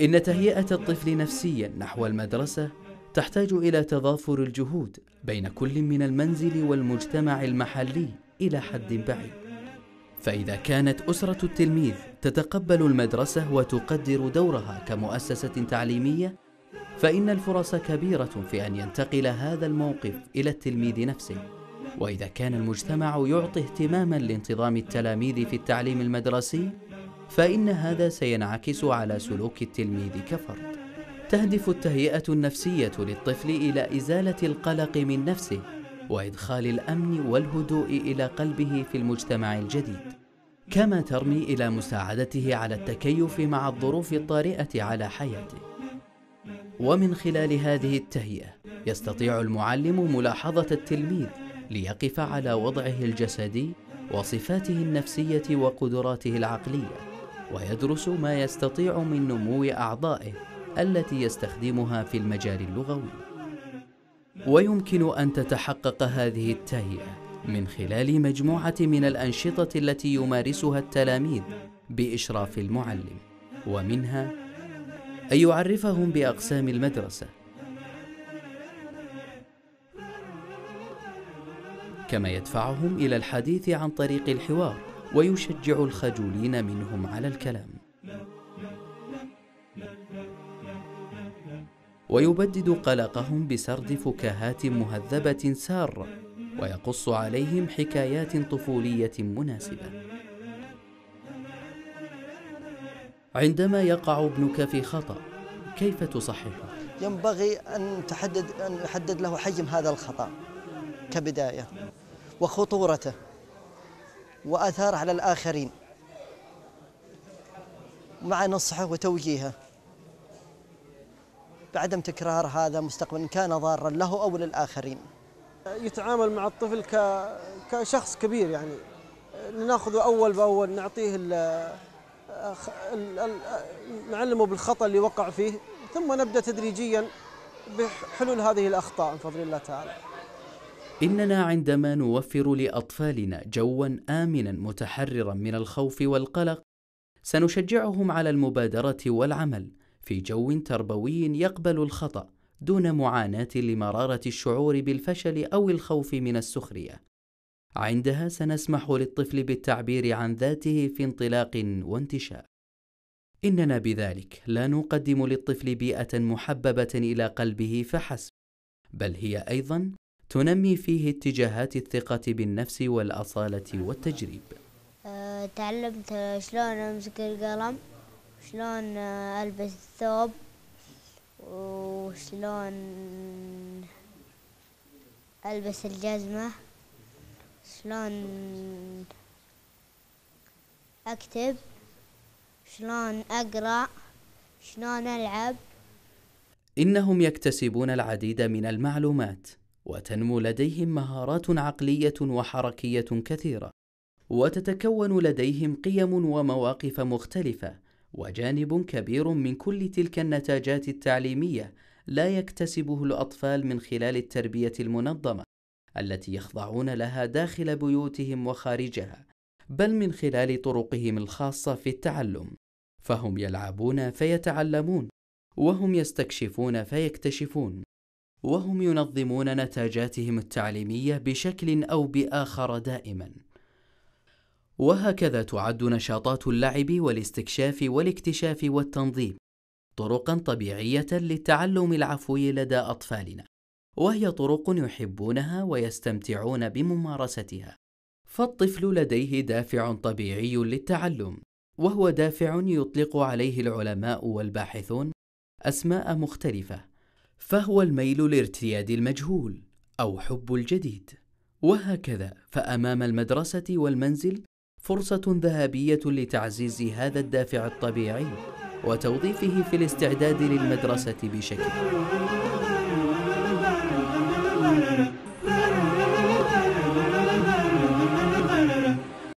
إن تهيئة الطفل نفسيا نحو المدرسة تحتاج إلى تضافر الجهود بين كل من المنزل والمجتمع المحلي إلى حد بعيد. فإذا كانت أسرة التلميذ تتقبل المدرسة وتقدر دورها كمؤسسة تعليمية، فإن الفرص كبيرة في أن ينتقل هذا الموقف إلى التلميذ نفسه. وإذا كان المجتمع يعطي اهتماما لانتظام التلاميذ في التعليم المدرسي، فإن هذا سينعكس على سلوك التلميذ كفرد تهدف التهيئة النفسية للطفل إلى إزالة القلق من نفسه وإدخال الأمن والهدوء إلى قلبه في المجتمع الجديد كما ترمي إلى مساعدته على التكيف مع الظروف الطارئة على حياته ومن خلال هذه التهيئة يستطيع المعلم ملاحظة التلميذ ليقف على وضعه الجسدي وصفاته النفسية وقدراته العقلية ويدرس ما يستطيع من نمو أعضائه التي يستخدمها في المجال اللغوي ويمكن أن تتحقق هذه التهيئة من خلال مجموعة من الأنشطة التي يمارسها التلاميذ بإشراف المعلم ومنها أن يعرفهم بأقسام المدرسة كما يدفعهم إلى الحديث عن طريق الحوار ويشجع الخجولين منهم على الكلام ويبدد قلقهم بسرد فكاهات مهذبه ساره ويقص عليهم حكايات طفوليه مناسبه عندما يقع ابنك في خطا كيف تصححه ينبغي ان تحدد ان يحدد له حجم هذا الخطا كبدايه وخطورته وأثاره على الآخرين مع نصحه وتوجيهه بعدم تكرار هذا مستقبلا كان ضارا له أو للآخرين يتعامل مع الطفل كشخص كبير يعني ناخذه أول بأول نعطيه ال... نعلمه بالخطأ اللي وقع فيه ثم نبدأ تدريجيا بحلول هذه الأخطاء بفضل الله تعالى إننا عندما نوفر لأطفالنا جواً آمناً متحرراً من الخوف والقلق، سنشجعهم على المبادرة والعمل في جو تربوي يقبل الخطأ دون معاناة لمرارة الشعور بالفشل أو الخوف من السخرية. عندها سنسمح للطفل بالتعبير عن ذاته في انطلاق وانتشاء. إننا بذلك لا نقدم للطفل بيئة محببة إلى قلبه فحسب، بل هي أيضا تنمي فيه اتجاهات الثقة بالنفس والأصالة والتجريب أه، تعلمت شلون أمسك القلم وشلون أه، ألبس الثوب وشلون ألبس الجزمة شلون أكتب شلون أقرأ شلون ألعب إنهم يكتسبون العديد من المعلومات وتنمو لديهم مهارات عقليه وحركيه كثيره وتتكون لديهم قيم ومواقف مختلفه وجانب كبير من كل تلك النتاجات التعليميه لا يكتسبه الاطفال من خلال التربيه المنظمه التي يخضعون لها داخل بيوتهم وخارجها بل من خلال طرقهم الخاصه في التعلم فهم يلعبون فيتعلمون وهم يستكشفون فيكتشفون وهم ينظمون نتاجاتهم التعليميه بشكل او باخر دائما وهكذا تعد نشاطات اللعب والاستكشاف والاكتشاف والتنظيم طرقا طبيعيه للتعلم العفوي لدى اطفالنا وهي طرق يحبونها ويستمتعون بممارستها فالطفل لديه دافع طبيعي للتعلم وهو دافع يطلق عليه العلماء والباحثون اسماء مختلفه فهو الميل لارتياد المجهول او حب الجديد وهكذا فامام المدرسه والمنزل فرصه ذهبيه لتعزيز هذا الدافع الطبيعي وتوظيفه في الاستعداد للمدرسه بشكل